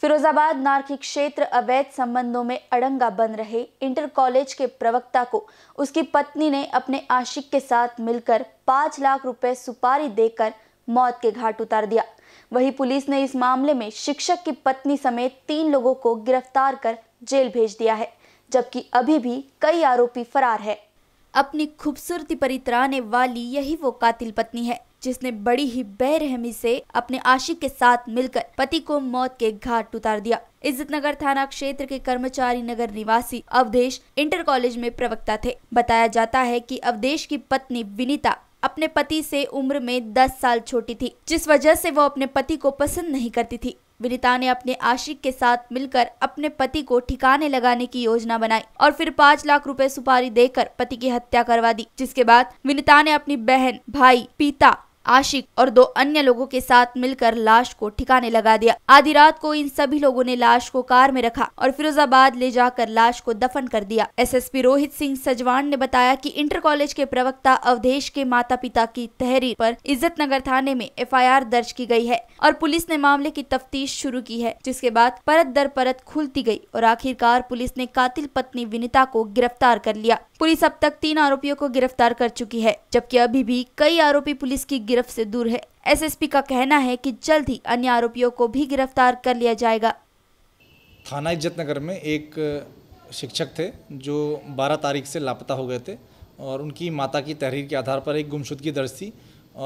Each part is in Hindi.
फिरोजाबाद नारकी क्षेत्र अवैध संबंधों में अड़ंगा बन रहे इंटर कॉलेज के प्रवक्ता को उसकी पत्नी ने अपने आशिक के साथ मिलकर पांच लाख रुपए सुपारी देकर मौत के घाट उतार दिया वहीं पुलिस ने इस मामले में शिक्षक की पत्नी समेत तीन लोगों को गिरफ्तार कर जेल भेज दिया है जबकि अभी भी कई आरोपी फरार है अपनी खूबसूरती पर इतराने वाली यही वो कातिल पत्नी है जिसने बड़ी ही बेरहमी से अपने आशिक के साथ मिलकर पति को मौत के घाट उतार दिया इज्जत नगर थाना क्षेत्र के कर्मचारी नगर निवासी अवधेश इंटर कॉलेज में प्रवक्ता थे बताया जाता है कि अवधेश की पत्नी विनीता अपने पति से उम्र में 10 साल छोटी थी जिस वजह से वो अपने पति को पसंद नहीं करती थी विनीता ने अपने आशिक के साथ मिलकर अपने पति को ठिकाने लगाने की योजना बनाई और फिर पाँच लाख रुपए सुपारी देकर पति की हत्या करवा दी जिसके बाद विनीता ने अपनी बहन भाई पिता आशिक और दो अन्य लोगों के साथ मिलकर लाश को ठिकाने लगा दिया आधी रात को इन सभी लोगों ने लाश को कार में रखा और फिरोजाबाद ले जाकर लाश को दफन कर दिया एसएसपी रोहित सिंह सजवान ने बताया कि इंटर कॉलेज के प्रवक्ता अवधेश के माता पिता की तहरीर पर नगर थाने में एफ दर्ज की गयी है और पुलिस ने मामले की तफ्तीश शुरू की है जिसके बाद परत दर परत खुलती गयी और आखिरकार पुलिस ने कातिल पत्नी विनिता को गिरफ्तार कर लिया पुलिस अब तक तीन आरोपियों को गिरफ्तार कर चुकी है जबकि अभी भी कई आरोपी पुलिस की गिरफ्त से दूर है एसएसपी का कहना है कि जल्द ही अन्य आरोपियों को भी गिरफ्तार कर लिया जाएगा थाना इज्जत नगर में एक शिक्षक थे जो 12 तारीख से लापता हो गए थे और उनकी माता की तहरीर के आधार पर एक गुमशुदगी दर्ज थी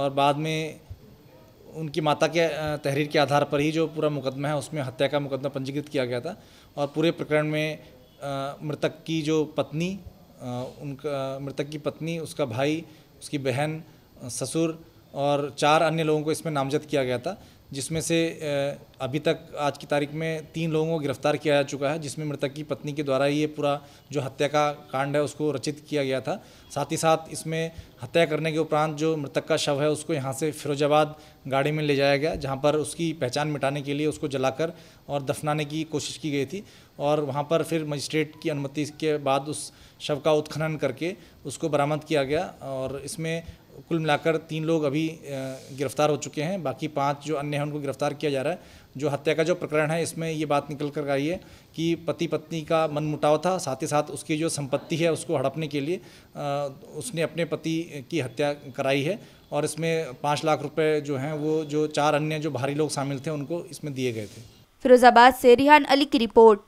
और बाद में उनकी माता के तहरीर के आधार पर ही जो पूरा मुकदमा है उसमें हत्या का मुकदमा पंजीकृत किया गया था और पूरे प्रकरण में मृतक की जो पत्नी उनका मृतक की पत्नी उसका भाई उसकी बहन ससुर और चार अन्य लोगों को इसमें नामजद किया गया था जिसमें से अभी तक आज की तारीख में तीन लोगों को गिरफ्तार किया जा चुका है जिसमें मृतक की पत्नी के द्वारा ही ये पूरा जो हत्या का कांड है उसको रचित किया गया था साथ ही साथ इसमें हत्या करने के उपरांत जो मृतक का शव है उसको यहाँ से फिरोजाबाद गाड़ी में ले जाया गया जहाँ पर उसकी पहचान मिटाने के लिए उसको जलाकर और दफनाने की कोशिश की गई थी और वहाँ पर फिर मजिस्ट्रेट की अनुमति के बाद उस शव का उत्खनन करके उसको बरामद किया गया और इसमें कुल मिलाकर तीन लोग अभी गिरफ्तार हो चुके हैं बाकी पांच जो अन्य हैं उनको गिरफ्तार किया जा रहा है जो हत्या का जो प्रकरण है इसमें ये बात निकल कर आई है कि पति पत्नी का मन मुटाव था साथ ही साथ उसकी जो संपत्ति है उसको हड़पने के लिए उसने अपने पति की हत्या कराई है और इसमें पाँच लाख रुपये जो हैं वो जो चार अन्य जो भारी लोग शामिल थे उनको इसमें दिए गए थे फिरोजाबाद से रिहान अली की रिपोर्ट